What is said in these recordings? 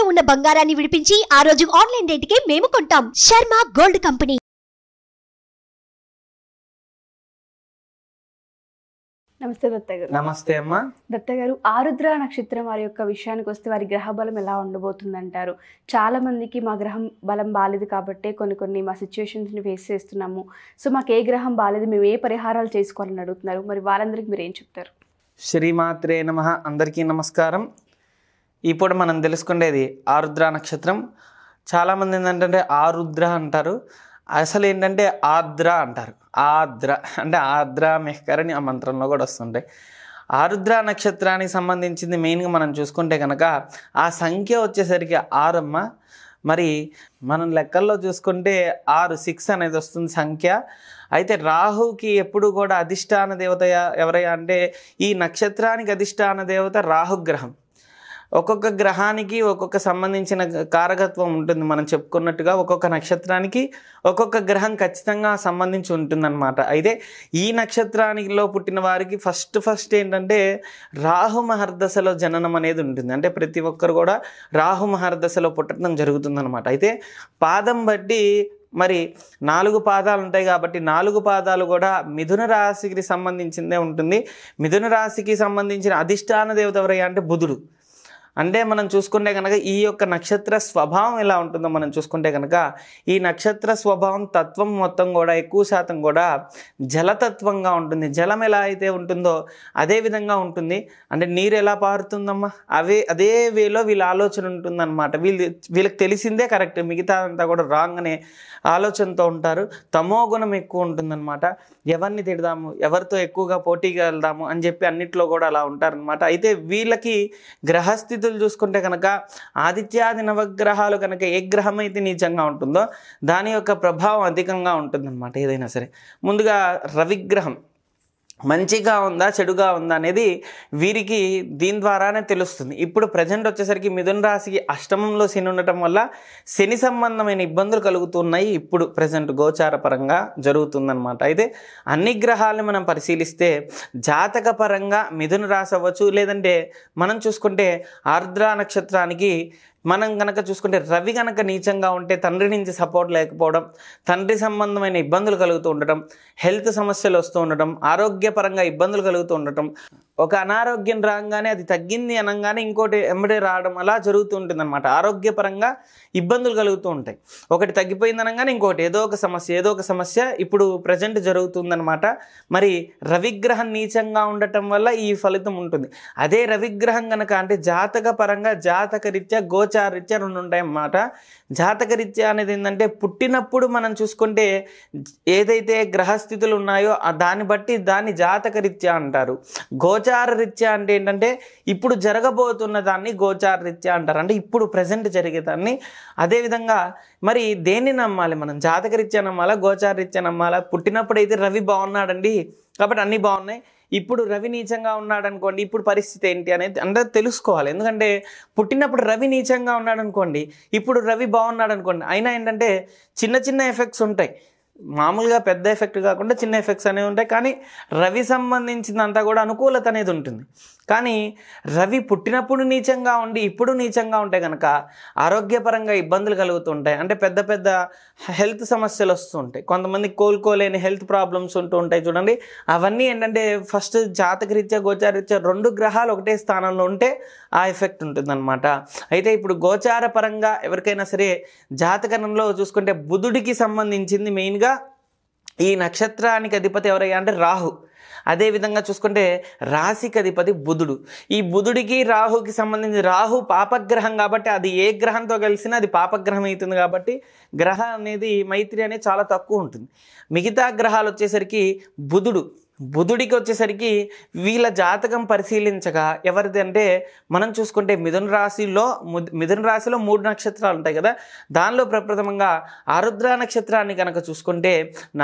తాకట్టులో ఉన్న బంగారాన్ని విడిపించి ఆ రోజు ఆన్లైన్ రేటుకే మేము కొంటాం శర్మ గోల్డ్ కంపెనీ నమస్తే దత్త గారు నమస్తే అమ్మా దత్త గారు ఆరుద్ర నక్షత్రం వారి యొక్క విషయానికి వస్తే వారి గ్రహ బలం ఎలా ఉండబోతుంది అంటారు చాలా మందికి మా గ్రహం బలం బాగాలేదు కాబట్టి కొన్ని కొన్ని మా సిచ్యువేషన్స్ని ఫేస్ చేస్తున్నాము సో మాకు ఏ గ్రహం బాగాలేదు మేము ఏ పరిహారాలు చేసుకోవాలని అడుగుతున్నారు మరి వాళ్ళందరికీ మీరు ఏం చెప్తారు శ్రీమాత్రే నమ అందరికీ నమస్కారం ఇప్పుడు మనం తెలుసుకునేది ఆరుద్ర నక్షత్రం చాలామంది ఏంటంటే ఆరుద్ర అంటారు అసలు ఏంటంటే ఆర్ద్ర అంటారు ఆర్ద్ర అంటే ఆర్ద్ర మెహ్కర్ అని ఆ మంత్రంలో కూడా వస్తుంటాయి ఆరుద్ర నక్షత్రానికి సంబంధించింది మెయిన్గా మనం చూసుకుంటే కనుక ఆ సంఖ్య వచ్చేసరికి ఆరమ్మ మరి మనం లెక్కల్లో చూసుకుంటే ఆరు సిక్స్ అనేది వస్తుంది సంఖ్య అయితే రాహుకి ఎప్పుడు కూడా అధిష్టాన దేవత ఎవరయ్యా అంటే ఈ నక్షత్రానికి అధిష్టాన దేవత రాహుగ్రహం ఒక్కొక్క గ్రహానికి ఒక్కొక్క సంబంధించిన కారకత్వం ఉంటుంది మనం చెప్పుకున్నట్టుగా ఒక్కొక్క నక్షత్రానికి ఒక్కొక్క గ్రహం ఖచ్చితంగా సంబంధించి ఉంటుందన్నమాట అయితే ఈ నక్షత్రానికిలో పుట్టిన వారికి ఫస్ట్ ఫస్ట్ ఏంటంటే రాహు మహర్దశలో జననం అనేది ఉంటుంది అంటే ప్రతి ఒక్కరు కూడా రాహు మహర్దశలో పుట్టడం జరుగుతుందన్నమాట అయితే పాదం బట్టి మరి నాలుగు పాదాలు ఉంటాయి కాబట్టి నాలుగు పాదాలు కూడా మిథున రాశికి సంబంధించిందే ఉంటుంది మిథున రాశికి సంబంధించిన అధిష్టాన దేవత ఎవరయ్యా అంటే బుధుడు అంటే మనం చూసుకుంటే కనుక ఈ యొక్క నక్షత్ర స్వభావం ఎలా ఉంటుందో మనం చూసుకుంటే కనుక ఈ నక్షత్ర స్వభావం తత్వం మొత్తం కూడా ఎక్కువ శాతం కూడా జలతత్వంగా ఉంటుంది జలం ఎలా అయితే ఉంటుందో అదే విధంగా ఉంటుంది అంటే నీరు ఎలా పారుతుందమ్మా అవే అదే వేలో వీళ్ళ ఆలోచన ఉంటుందన్నమాట వీళ్ళు వీళ్ళకి తెలిసిందే కరెక్ట్ మిగతా అంతా కూడా రాంగ్ అనే ఆలోచనతో ఉంటారు తమో గుణం ఎక్కువ ఉంటుందన్నమాట ఎవరిని తిడదాము ఎవరితో ఎక్కువగా పోటీగా వెళ్దాము అని చెప్పి అన్నిట్లో కూడా అలా ఉంటారనమాట అయితే వీళ్ళకి గ్రహస్థితి పరిస్థితులు చూసుకుంటే కనుక ఆదిత్యాది నవగ్రహాలు కనుక ఏ గ్రహం అయితే నీచంగా ఉంటుందో దాని యొక్క ప్రభావం అధికంగా ఉంటుందన్నమాట ఏదైనా సరే ముందుగా రవిగ్రహం మంచిగా ఉందా చెడుగా ఉందా అనేది వీరికి దీని ద్వారానే తెలుస్తుంది ఇప్పుడు ప్రజెంట్ వచ్చేసరికి మిథున రాశికి అష్టమంలో శని ఉండటం వల్ల శని సంబంధమైన ఇబ్బందులు కలుగుతున్నాయి ఇప్పుడు ప్రజెంట్ గోచార పరంగా జరుగుతుందనమాట అయితే అన్ని గ్రహాలను మనం పరిశీలిస్తే జాతక పరంగా మిథున రాశి అవ్వచ్చు లేదంటే మనం చూసుకుంటే ఆర్ద్ర నక్షత్రానికి మనం కనుక చూసుకుంటే రవి కనుక నీచంగా ఉంటే తండ్రి నుంచి సపోర్ట్ లేకపోవడం తండ్రి సంబంధమైన ఇబ్బందులు కలుగుతూ ఉండటం హెల్త్ సమస్యలు వస్తూ ఉండటం ఆరోగ్యపరంగా ఇబ్బందులు కలుగుతూ ఉండటం ఒక అనారోగ్యం రాగానే అది తగ్గింది అనగానే ఇంకోటి ఎంబడి రావడం అలా జరుగుతూ ఉంటుంది అనమాట ఆరోగ్యపరంగా ఇబ్బందులు కలుగుతూ ఉంటాయి ఒకటి తగ్గిపోయింది అనగానే ఇంకోటి ఏదో ఒక సమస్య ఏదో ఒక సమస్య ఇప్పుడు ప్రజెంట్ జరుగుతుందనమాట మరి రవిగ్రహం నీచంగా ఉండటం వల్ల ఈ ఫలితం ఉంటుంది అదే రవిగ్రహం కనుక అంటే జాతక పరంగా జాతక రీత్యా గో రీత్యా రెండు ఉంటాయన్నమాట రీత్యా అనేది ఏంటంటే పుట్టినప్పుడు మనం చూసుకుంటే ఏదైతే గ్రహస్థితులు ఉన్నాయో దాన్ని బట్టి దాన్ని రీత్యా అంటారు గోచార రీత్యా అంటే ఏంటంటే ఇప్పుడు జరగబోతున్న దాన్ని గోచార రీత్యా అంటారు అంటే ఇప్పుడు ప్రజెంట్ జరిగేదాన్ని అదేవిధంగా మరి దేన్ని నమ్మాలి మనం రీత్యా నమ్మాలా రీత్యా నమ్మాలా పుట్టినప్పుడు అయితే రవి బాగున్నాడండి కాబట్టి అన్నీ బాగున్నాయి ఇప్పుడు రవి నీచంగా ఉన్నాడు అనుకోండి ఇప్పుడు పరిస్థితి ఏంటి అనేది అందరూ తెలుసుకోవాలి ఎందుకంటే పుట్టినప్పుడు రవి నీచంగా ఉన్నాడు అనుకోండి ఇప్పుడు రవి బాగున్నాడు అనుకోండి అయినా ఏంటంటే చిన్న చిన్న ఎఫెక్ట్స్ ఉంటాయి మామూలుగా పెద్ద ఎఫెక్ట్ కాకుండా చిన్న ఎఫెక్ట్స్ అనేవి ఉంటాయి కానీ రవి సంబంధించినంతా కూడా అనుకూలత అనేది ఉంటుంది కానీ రవి పుట్టినప్పుడు నీచంగా ఉండి ఇప్పుడు నీచంగా ఉంటే కనుక ఆరోగ్యపరంగా ఇబ్బందులు కలుగుతుంటాయి అంటే పెద్ద పెద్ద హెల్త్ సమస్యలు వస్తుంటాయి కొంతమంది కోలుకోలేని హెల్త్ ప్రాబ్లమ్స్ ఉంటూ ఉంటాయి చూడండి అవన్నీ ఏంటంటే ఫస్ట్ గోచార రీత్యా రెండు గ్రహాలు ఒకటే స్థానంలో ఉంటే ఆ ఎఫెక్ట్ ఉంటుందన్నమాట అయితే ఇప్పుడు గోచార పరంగా ఎవరికైనా సరే జాతకరణంలో చూసుకుంటే బుధుడికి సంబంధించింది మెయిన్గా ఈ నక్షత్రానికి అధిపతి ఎవరయ్యా అంటే రాహు అదేవిధంగా చూసుకుంటే రాశికి అధిపతి బుధుడు ఈ బుధుడికి రాహుకి సంబంధించి రాహు పాపగ్రహం కాబట్టి అది ఏ గ్రహంతో కలిసినా అది పాపగ్రహం అవుతుంది కాబట్టి గ్రహం అనేది మైత్రి అనేది చాలా తక్కువ ఉంటుంది మిగతా గ్రహాలు వచ్చేసరికి బుధుడు బుధుడికి వచ్చేసరికి వీళ్ళ జాతకం పరిశీలించగా ఎవరిది అంటే మనం చూసుకుంటే మిథున రాశిలో మిథున రాశిలో మూడు నక్షత్రాలు ఉంటాయి కదా దానిలో ప్రప్రథమంగా ఆరుద్ర నక్షత్రాన్ని కనుక చూసుకుంటే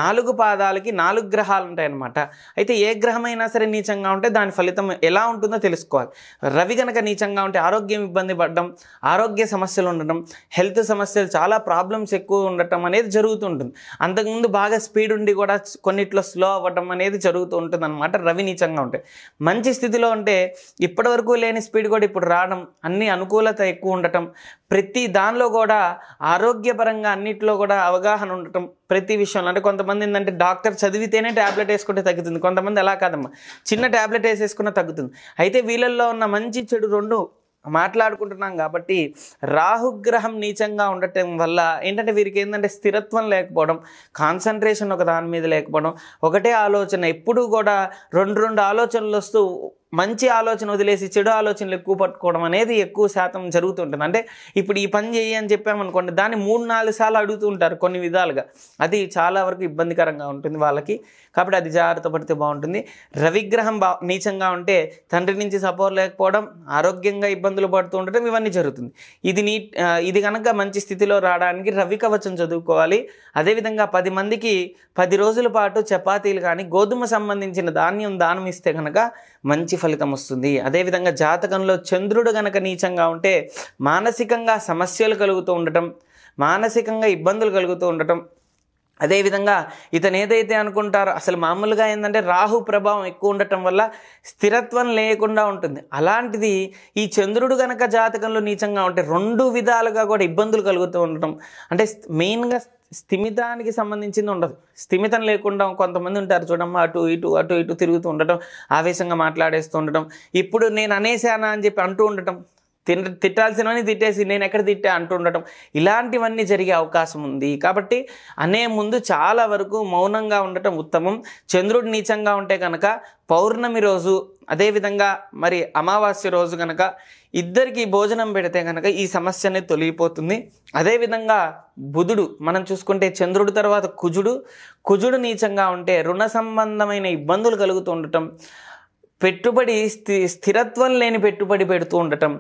నాలుగు పాదాలకి నాలుగు గ్రహాలు ఉంటాయన్నమాట అయితే ఏ గ్రహమైనా సరే నీచంగా ఉంటే దాని ఫలితం ఎలా ఉంటుందో తెలుసుకోవాలి రవి కనుక నీచంగా ఉంటే ఆరోగ్యం ఇబ్బంది పడడం ఆరోగ్య సమస్యలు ఉండటం హెల్త్ సమస్యలు చాలా ప్రాబ్లమ్స్ ఎక్కువ ఉండటం అనేది జరుగుతుంటుంది అంతకుముందు బాగా స్పీడ్ ఉండి కూడా కొన్నిట్లో స్లో అవ్వడం అనేది జరుగుతుంది జరుగుతూ ఉంటుంది అనమాట రవి నీచంగా ఉంటాయి మంచి స్థితిలో ఉంటే ఇప్పటివరకు లేని స్పీడ్ కూడా ఇప్పుడు రావడం అన్ని అనుకూలత ఎక్కువ ఉండటం ప్రతి దానిలో కూడా ఆరోగ్యపరంగా అన్నిట్లో కూడా అవగాహన ఉండటం ప్రతి విషయంలో అంటే కొంతమంది ఏంటంటే డాక్టర్ చదివితేనే ట్యాబ్లెట్ వేసుకుంటే తగ్గుతుంది కొంతమంది అలా కాదమ్మా చిన్న ట్యాబ్లెట్ వేసేసుకున్న తగ్గుతుంది అయితే వీళ్ళల్లో ఉన్న మంచి చెడు రెండు మాట్లాడుకుంటున్నాం కాబట్టి రాహుగ్రహం నీచంగా ఉండటం వల్ల ఏంటంటే వీరికి ఏంటంటే స్థిరత్వం లేకపోవడం కాన్సన్ట్రేషన్ ఒక దాని మీద లేకపోవడం ఒకటే ఆలోచన ఎప్పుడూ కూడా రెండు రెండు ఆలోచనలు వస్తూ మంచి ఆలోచన వదిలేసి చెడు ఆలోచనలు ఎక్కువ పట్టుకోవడం అనేది ఎక్కువ శాతం జరుగుతుంటుంది అంటే ఇప్పుడు ఈ పని చేయి అని చెప్పామనుకోండి దాన్ని మూడు నాలుగు సార్లు అడుగుతూ ఉంటారు కొన్ని విధాలుగా అది చాలా వరకు ఇబ్బందికరంగా ఉంటుంది వాళ్ళకి కాబట్టి అది జాగ్రత్త పడితే బాగుంటుంది రవిగ్రహం బా నీచంగా ఉంటే తండ్రి నుంచి సపోర్ట్ లేకపోవడం ఆరోగ్యంగా ఇబ్బందులు పడుతూ ఉండటం ఇవన్నీ జరుగుతుంది ఇది నీ ఇది కనుక మంచి స్థితిలో రావడానికి రవి కవచం చదువుకోవాలి అదేవిధంగా పది మందికి పది రోజుల పాటు చపాతీలు కానీ గోధుమ సంబంధించిన ధాన్యం దానం ఇస్తే కనుక మంచి ఫలితం వస్తుంది అదేవిధంగా జాతకంలో చంద్రుడు గనక నీచంగా ఉంటే మానసికంగా సమస్యలు కలుగుతూ ఉండటం మానసికంగా ఇబ్బందులు కలుగుతూ ఉండటం అదేవిధంగా ఇతను ఏదైతే అనుకుంటారో అసలు మామూలుగా ఏంటంటే రాహు ప్రభావం ఎక్కువ ఉండటం వల్ల స్థిరత్వం లేకుండా ఉంటుంది అలాంటిది ఈ చంద్రుడు గనక జాతకంలో నీచంగా ఉంటే రెండు విధాలుగా కూడా ఇబ్బందులు కలుగుతూ ఉండటం అంటే మెయిన్గా స్థిమితానికి సంబంధించింది ఉండదు స్థిమితం లేకుండా కొంతమంది ఉంటారు చూడమ్మా అటు ఇటు అటు ఇటు తిరుగుతూ ఉండటం ఆవేశంగా మాట్లాడేస్తూ ఉండటం ఇప్పుడు నేను అనేసానా అని చెప్పి అంటూ ఉండటం తిన తిట్టాల్సినవన్నీ తిట్టేసి నేను ఎక్కడ తిట్టా అంటుండటం ఇలాంటివన్నీ జరిగే అవకాశం ఉంది కాబట్టి అనే ముందు చాలా వరకు మౌనంగా ఉండటం ఉత్తమం చంద్రుడు నీచంగా ఉంటే కనుక పౌర్ణమి రోజు అదేవిధంగా మరి అమావాస్య రోజు కనుక ఇద్దరికి భోజనం పెడితే కనుక ఈ సమస్యనే తొలగిపోతుంది అదేవిధంగా బుధుడు మనం చూసుకుంటే చంద్రుడు తర్వాత కుజుడు కుజుడు నీచంగా ఉంటే రుణ సంబంధమైన ఇబ్బందులు కలుగుతూ ఉండటం పెట్టుబడి స్థి స్థిరత్వం లేని పెట్టుబడి పెడుతూ ఉండటం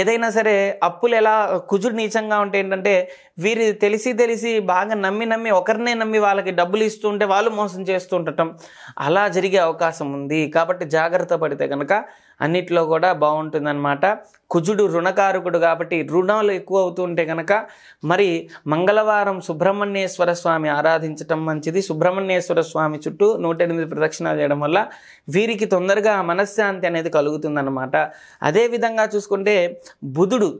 ఏదైనా సరే అప్పులు ఎలా కుజుడు నీచంగా ఉంటే ఏంటంటే వీరి తెలిసి తెలిసి బాగా నమ్మి నమ్మి ఒకరినే నమ్మి వాళ్ళకి డబ్బులు ఇస్తుంటే వాళ్ళు మోసం చేస్తుండటం అలా జరిగే అవకాశం ఉంది కాబట్టి జాగ్రత్త పడితే కనుక అన్నిట్లో కూడా బాగుంటుందన్నమాట కుజుడు రుణకారకుడు కాబట్టి రుణాలు ఎక్కువ అవుతుంటే కనుక మరి మంగళవారం సుబ్రహ్మణ్యేశ్వర స్వామి ఆరాధించటం మంచిది సుబ్రహ్మణ్యేశ్వర స్వామి చుట్టూ నూట ఎనిమిది ప్రదక్షిణాలు చేయడం వల్ల వీరికి తొందరగా మనశ్శాంతి అనేది కలుగుతుందన్నమాట అదేవిధంగా చూసుకుంటే బుధుడు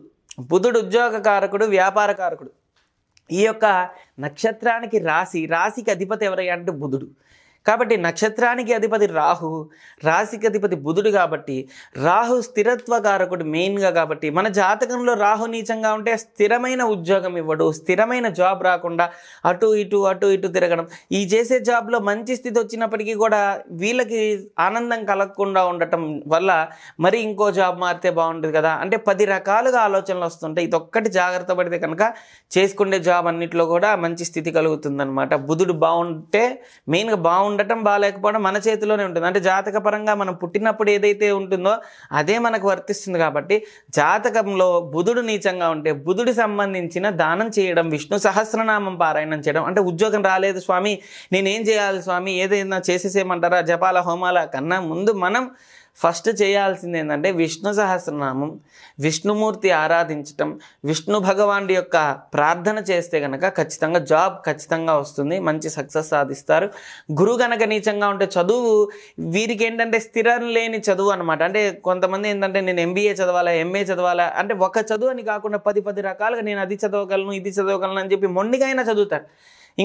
బుధుడు ఉద్యోగకారకుడు వ్యాపారకారకుడు ఈ యొక్క నక్షత్రానికి రాశి రాశికి అధిపతి ఎవరయ్యా అంటే బుధుడు కాబట్టి నక్షత్రానికి అధిపతి రాహు రాశికి అధిపతి బుధుడు కాబట్టి రాహు స్థిరత్వకారకుడు మెయిన్గా కాబట్టి మన జాతకంలో రాహు నీచంగా ఉంటే స్థిరమైన ఉద్యోగం ఇవ్వడు స్థిరమైన జాబ్ రాకుండా అటు ఇటు అటు ఇటు తిరగడం ఈ చేసే జాబ్లో మంచి స్థితి వచ్చినప్పటికీ కూడా వీళ్ళకి ఆనందం కలగకుండా ఉండటం వల్ల మరి ఇంకో జాబ్ మారితే బాగుంటుంది కదా అంటే పది రకాలుగా ఆలోచనలు వస్తుంటాయి ఒక్కటి జాగ్రత్త పడితే కనుక చేసుకునే జాబ్ అన్నింటిలో కూడా మంచి స్థితి కలుగుతుందనమాట బుధుడు బాగుంటే మెయిన్గా బాగుంటుంది ఉండటం బాగాలేకపోవడం మన చేతిలోనే ఉంటుంది అంటే జాతక పరంగా మనం పుట్టినప్పుడు ఏదైతే ఉంటుందో అదే మనకు వర్తిస్తుంది కాబట్టి జాతకంలో బుధుడు నీచంగా ఉంటే బుధుడి సంబంధించిన దానం చేయడం విష్ణు సహస్రనామం పారాయణం చేయడం అంటే ఉద్యోగం రాలేదు స్వామి నేనేం చేయాలి స్వామి ఏదైనా చేసేసేయమంటారా జపాల హోమాల కన్నా ముందు మనం ఫస్ట్ చేయాల్సింది ఏంటంటే విష్ణు సహస్రనామం విష్ణుమూర్తి ఆరాధించటం విష్ణు భగవానుడి యొక్క ప్రార్థన చేస్తే కనుక ఖచ్చితంగా జాబ్ ఖచ్చితంగా వస్తుంది మంచి సక్సెస్ సాధిస్తారు గురువు కనుక నీచంగా ఉంటే చదువు వీరికి ఏంటంటే స్థిరం లేని చదువు అనమాట అంటే కొంతమంది ఏంటంటే నేను ఎంబీఏ చదవాలా ఎంఏ చదవాలా అంటే ఒక చదువు అని కాకుండా పది పది రకాలుగా నేను అది చదవగలను ఇది చదవగలను అని చెప్పి మొన్నిగా అయినా చదువుతారు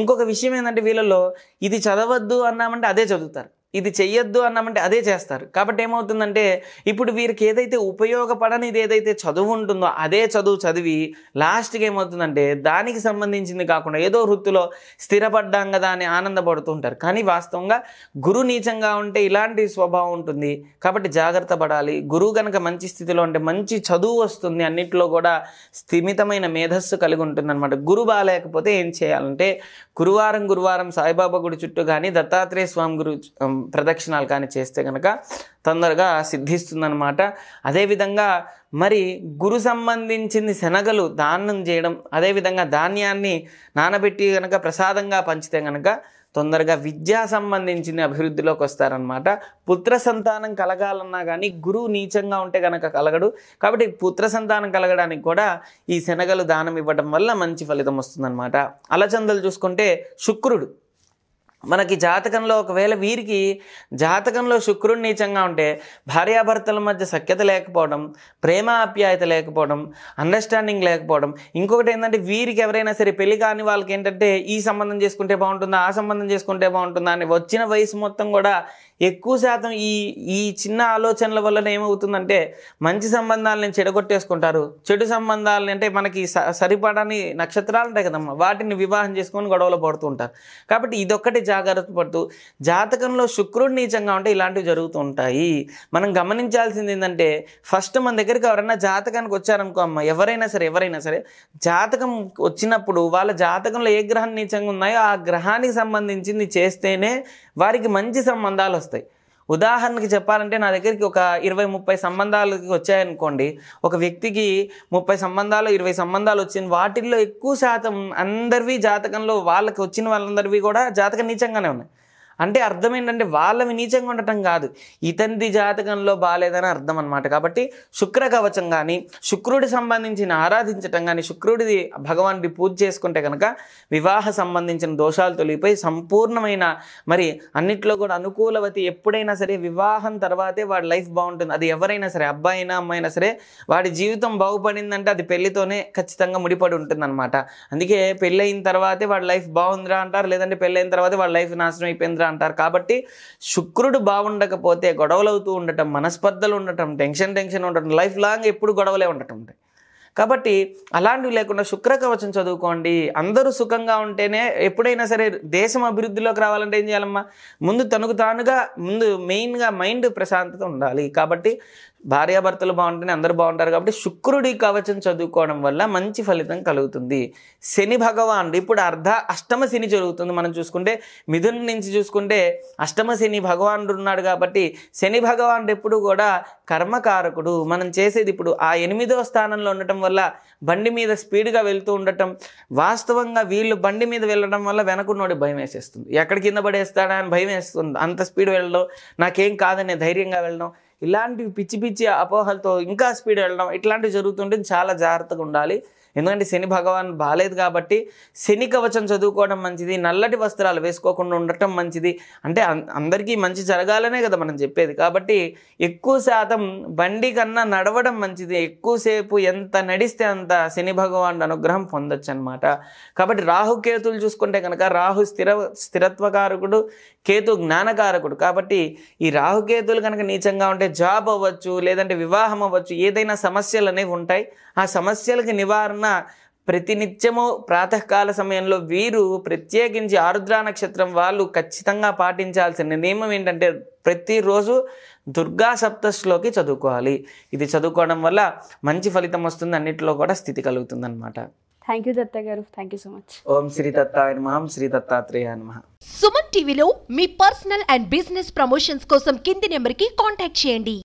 ఇంకొక విషయం ఏంటంటే వీళ్ళలో ఇది చదవద్దు అన్నామంటే అదే చదువుతారు ఇది చెయ్యొద్దు అన్నామంటే అదే చేస్తారు కాబట్టి ఏమవుతుందంటే ఇప్పుడు వీరికి ఏదైతే ఉపయోగపడనిది ఏదైతే చదువు ఉంటుందో అదే చదువు చదివి లాస్ట్కి ఏమవుతుందంటే దానికి సంబంధించింది కాకుండా ఏదో వృత్తిలో స్థిరపడ్డాం కదా అని ఆనందపడుతూ ఉంటారు కానీ వాస్తవంగా గురు నీచంగా ఉంటే ఇలాంటి స్వభావం ఉంటుంది కాబట్టి జాగ్రత్త పడాలి గురువు కనుక మంచి స్థితిలో ఉంటే మంచి చదువు వస్తుంది అన్నింటిలో కూడా స్థిమితమైన మేధస్సు కలిగి ఉంటుంది అనమాట గురువు బాగాలేకపోతే ఏం చేయాలంటే గురువారం గురువారం సాయిబాబా గుడి చుట్టూ కానీ దత్తాత్రేయ స్వామి గురు ప్రదక్షిణాలు కానీ చేస్తే కనుక తొందరగా సిద్ధిస్తుందన్నమాట అదేవిధంగా మరి గురు సంబంధించింది శనగలు దానం చేయడం అదేవిధంగా ధాన్యాన్ని నానబెట్టి కనుక ప్రసాదంగా పంచితే కనుక తొందరగా విద్యా సంబంధించిన అభివృద్ధిలోకి వస్తారనమాట పుత్ర సంతానం కలగాలన్నా కానీ గురువు నీచంగా ఉంటే కనుక కలగడు కాబట్టి పుత్ర సంతానం కలగడానికి కూడా ఈ శనగలు దానం ఇవ్వడం వల్ల మంచి ఫలితం వస్తుందన్నమాట అలచందలు చూసుకుంటే శుక్రుడు మనకి జాతకంలో ఒకవేళ వీరికి జాతకంలో శుక్రుడు నీచంగా ఉంటే భార్యాభర్తల మధ్య సఖ్యత లేకపోవడం ప్రేమ ఆప్యాయత లేకపోవడం అండర్స్టాండింగ్ లేకపోవడం ఇంకొకటి ఏంటంటే వీరికి ఎవరైనా సరే పెళ్లి కాని వాళ్ళకి ఏంటంటే ఈ సంబంధం చేసుకుంటే బాగుంటుందా ఆ సంబంధం చేసుకుంటే బాగుంటుందా అని వచ్చిన వయసు మొత్తం కూడా ఎక్కువ శాతం ఈ ఈ చిన్న ఆలోచనల వల్ల ఏమవుతుందంటే మంచి సంబంధాలని చెడగొట్టేసుకుంటారు చెడు సంబంధాలని అంటే మనకి సరిపడని నక్షత్రాలు ఉంటాయి కదమ్మా వాటిని వివాహం చేసుకొని గొడవలు పడుతూ ఉంటారు కాబట్టి ఇదొక్కటి జాగ్రత్త పడుతూ జాతకంలో శుక్రుడు నీచంగా ఉంటే ఇలాంటివి జరుగుతూ ఉంటాయి మనం గమనించాల్సింది ఏంటంటే ఫస్ట్ మన దగ్గరికి ఎవరైనా జాతకానికి వచ్చారనుకో అమ్మ ఎవరైనా సరే ఎవరైనా సరే జాతకం వచ్చినప్పుడు వాళ్ళ జాతకంలో ఏ గ్రహం నీచంగా ఉన్నాయో ఆ గ్రహానికి సంబంధించింది చేస్తేనే వారికి మంచి సంబంధాలు వస్తాయి ఉదాహరణకి చెప్పాలంటే నా దగ్గరికి ఒక ఇరవై ముప్పై సంబంధాలకి వచ్చాయనుకోండి ఒక వ్యక్తికి ముప్పై సంబంధాలు ఇరవై సంబంధాలు వచ్చింది వాటిల్లో ఎక్కువ శాతం అందరివి జాతకంలో వాళ్ళకి వచ్చిన వాళ్ళందరివి కూడా జాతక నీచంగానే ఉన్నాయి అంటే అర్థం ఏంటంటే వాళ్ళవి నీచంగా ఉండటం కాదు ఇతని జాతకంలో బాగాలేదని అర్థం అనమాట కాబట్టి శుక్ర కవచం కానీ శుక్రుడి సంబంధించిన ఆరాధించటం కానీ శుక్రుడిది భగవానుడి పూజ చేసుకుంటే కనుక వివాహ సంబంధించిన దోషాలు తొలిగిపోయి సంపూర్ణమైన మరి అన్నిట్లో కూడా అనుకూలవతి ఎప్పుడైనా సరే వివాహం తర్వాతే వాడి లైఫ్ బాగుంటుంది అది ఎవరైనా సరే అబ్బాయి అయినా అమ్మాయి అయినా సరే వాడి జీవితం బాగుపడిందంటే అది పెళ్లితోనే ఖచ్చితంగా ముడిపడి ఉంటుంది అనమాట అందుకే పెళ్ళయిన తర్వాతే వాడి లైఫ్ బాగుందిరా అంటారు లేదంటే పెళ్ళైన తర్వాతే వాడి లైఫ్ నాశనం అయిపోయిందిరా అంటారు కాబట్టి శుక్రుడు బాగుండకపోతే గొడవలు అవుతూ ఉండటం మనస్పర్ధలు ఉండటం టెన్షన్ టెన్షన్ ఉండటం లైఫ్ లాంగ్ ఎప్పుడు గొడవలే ఉండటం ఉంటాయి కాబట్టి అలాంటివి లేకుండా శుక్ర కవచం చదువుకోండి అందరూ సుఖంగా ఉంటేనే ఎప్పుడైనా సరే దేశం అభివృద్ధిలోకి రావాలంటే ఏం చేయాలమ్మా ముందు తనకు తానుగా ముందు మెయిన్గా మైండ్ ప్రశాంతత ఉండాలి కాబట్టి భార్యాభర్తలు బాగుంటేనే అందరు బాగుంటారు కాబట్టి శుక్రుడి కవచం చదువుకోవడం వల్ల మంచి ఫలితం కలుగుతుంది శని భగవానుడు ఇప్పుడు అర్ధ అష్టమ శని జరుగుతుంది మనం చూసుకుంటే మిథున్ నుంచి చూసుకుంటే అష్టమ శని భగవానుడు ఉన్నాడు కాబట్టి శని భగవానుడు ఎప్పుడు కూడా కర్మకారకుడు మనం చేసేది ఇప్పుడు ఆ ఎనిమిదవ స్థానంలో ఉండటం వల్ల బండి మీద స్పీడ్గా వెళ్తూ ఉండటం వాస్తవంగా వీళ్ళు బండి మీద వెళ్ళడం వల్ల వెనకున్నోడి భయం వేసేస్తుంది ఎక్కడ కింద పడేస్తాడా అని భయం వేస్తుంది అంత స్పీడ్ వెళ్ళడం నాకేం కాదనే ధైర్యంగా వెళ్ళడం ఇలాంటి పిచ్చి పిచ్చి అపోహలతో ఇంకా స్పీడ్ వెళ్ళడం ఇట్లాంటివి జరుగుతుంటే చాలా జాగ్రత్తగా ఉండాలి ఎందుకంటే శని భగవాన్ బాగాలేదు కాబట్టి శని కవచం చదువుకోవడం మంచిది నల్లటి వస్త్రాలు వేసుకోకుండా ఉండటం మంచిది అంటే అందరికీ మంచి జరగాలనే కదా మనం చెప్పేది కాబట్టి ఎక్కువ శాతం బండి కన్నా నడవడం మంచిది ఎక్కువసేపు ఎంత నడిస్తే అంత శని భగవాన్ అనుగ్రహం పొందొచ్చు అనమాట కాబట్టి రాహుకేతులు చూసుకుంటే కనుక రాహు స్థిర స్థిరత్వకారకుడు కేతు జ్ఞానకారకుడు కాబట్టి ఈ రాహుకేతులు కనుక నీచంగా ఉంటే జాబ్ అవ్వచ్చు లేదంటే వివాహం అవ్వచ్చు ఏదైనా సమస్యలు అనేవి ఉంటాయి ఆ సమస్యలకి నివారణ రోజున ప్రతినిత్యము ప్రాతకాల సమయంలో వీరు ప్రత్యేకించి ఆరుద్రా నక్షత్రం వాళ్ళు ఖచ్చితంగా పాటించాల్సిన నియమం ఏంటంటే ప్రతిరోజు దుర్గా సప్తశ్లోకి చదువుకోవాలి ఇది చదువుకోవడం వల్ల మంచి ఫలితం వస్తుంది అన్నింటిలో కూడా స్థితి కలుగుతుంది అనమాట థ్యాంక్ యూ దత్త గారు thank you so much Om Shri దత్తాయ నమః శ్రీ దత్తాత్రేయ నమః సుమన్ టీవీలో మీ పర్సనల్ అండ్ బిజినెస్ ప్రమోషన్స్ కోసం కింది నెంబర్కి కాంటాక్ట్ చేయండి